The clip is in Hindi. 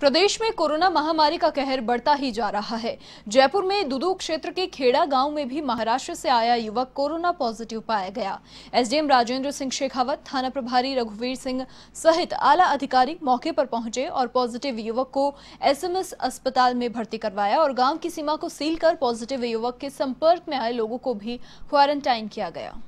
प्रदेश में कोरोना महामारी का कहर बढ़ता ही जा रहा है जयपुर में दुदू क्षेत्र के खेड़ा गांव में भी महाराष्ट्र से आया युवक कोरोना पॉजिटिव पाया गया एसडीएम राजेंद्र सिंह शेखावत थाना प्रभारी रघुवीर सिंह सहित आला अधिकारी मौके पर पहुंचे और पॉजिटिव युवक को एसएमएस अस्पताल में भर्ती करवाया और गाँव की सीमा को सील कर पॉजिटिव युवक के संपर्क में आए लोगों को भी क्वारंटाइन किया गया